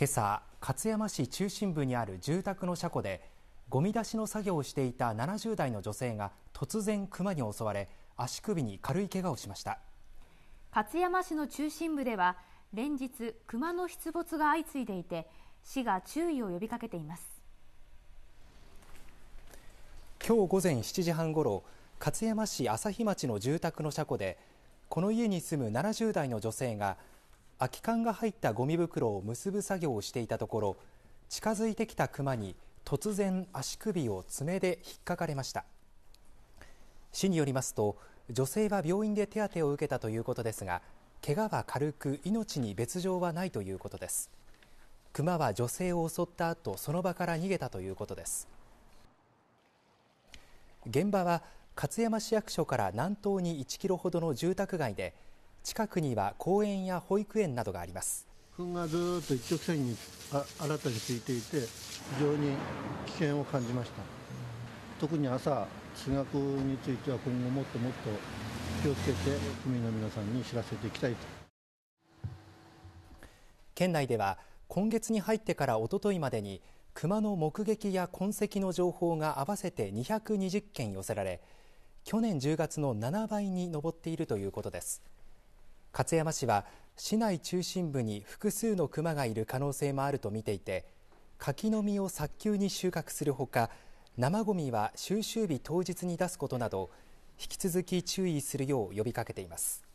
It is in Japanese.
今朝、勝山市中心部にある住宅の車庫でゴミ出しの作業をしていた70代の女性が突然熊に襲われ足首に軽い怪我をしました勝山市の中心部では連日熊の出没が相次いでいて市が注意を呼びかけています今日午前7時半ごろ勝山市朝日町の住宅の車庫でこの家に住む70代の女性が空き缶が入ったゴミ袋を結ぶ作業をしていたところ近づいてきた熊に突然足首を爪で引っかかれました市によりますと女性は病院で手当てを受けたということですが怪我は軽く命に別状はないということです熊は女性を襲った後その場から逃げたということです現場は勝山市役所から南東に1キロほどの住宅街で近くには公園や保育園などがあります噴がずっと一直線にあ新たについていて非常に危険を感じました特に朝通学については今後もっともっと気をつけて区民の皆さんに知らせていきたいと県内では今月に入ってからおとといまでに熊の目撃や痕跡の情報が合わせて220件寄せられ去年10月の7倍に上っているということです。勝山市は市内中心部に複数のクマがいる可能性もあると見ていて柿の実を早急に収穫するほか生ごみは収集日当日に出すことなど引き続き注意するよう呼びかけています。